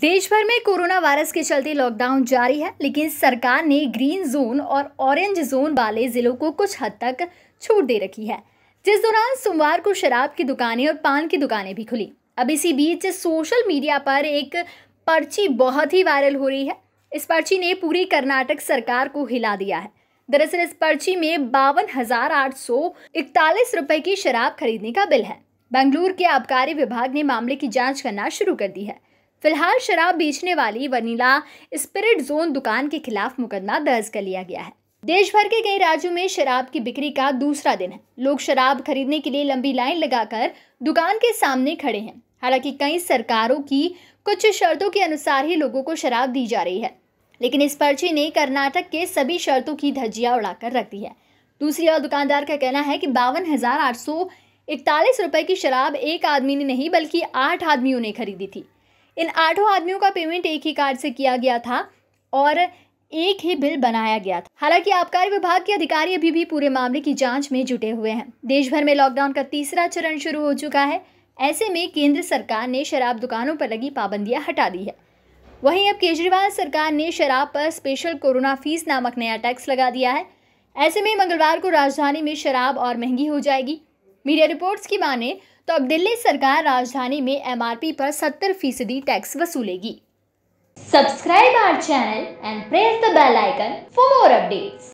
देश भर में कोरोना वायरस के चलते लॉकडाउन जारी है लेकिन सरकार ने ग्रीन जोन और ऑरेंज जोन वाले जिलों को कुछ हद तक छूट दे रखी है जिस दौरान सोमवार को शराब की दुकानें और पान की दुकानें भी खुली अब इसी बीच सोशल मीडिया पर एक पर्ची बहुत ही वायरल हो रही है इस पर्ची ने पूरी कर्नाटक सरकार को हिला दिया है दरअसल इस पर्ची में बावन हजार आठ सौ इकतालीस रुपए की शराब खरीदने का बिल है बेंगलुरु के आबकारी विभाग ने मामले की जांच करना शुरू कर दी है फिलहाल शराब बेचने वाली वनीला स्पिरिट जोन दुकान के खिलाफ मुकदमा दर्ज कर लिया गया है देश भर के कई राज्यों में शराब की बिक्री का दूसरा दिन है लोग शराब खरीदने के लिए लंबी लाइन लगाकर दुकान के सामने खड़े हैं हालांकि कई सरकारों की कुछ शर्तों के अनुसार ही लोगों को शराब दी जा रही है लेकिन इस पर्ची ने कर्नाटक के सभी शर्तों की धज्जियां उड़ाकर रख दी है दूसरी ओर दुकानदार का कहना है कि बावन हजार आठ सौ इकतालीस की शराब एक आदमी ने नहीं बल्कि आठ आदमियों ने खरीदी थी इन आठों आदमियों का पेमेंट एक ही कार्ड से किया गया था और एक ही बिल बनाया गया था हालांकि आबकारी विभाग के अधिकारी अभी भी पूरे मामले की जांच में जुटे हुए हैं देश भर में लॉकडाउन का तीसरा चरण शुरू हो चुका है ऐसे में केंद्र सरकार ने शराब दुकानों पर लगी पाबंदियां हटा दी है वहीं अब केजरीवाल सरकार ने शराब पर स्पेशल कोरोना फीस नामक नया टैक्स लगा दिया है ऐसे में मंगलवार को राजधानी में शराब और महंगी हो जाएगी मीडिया रिपोर्ट्स की माने तो अब दिल्ली सरकार राजधानी में एम आर पी पर सत्तर फीसदी टैक्स वसूलेगी subscribe our channel and press the bell icon for more updates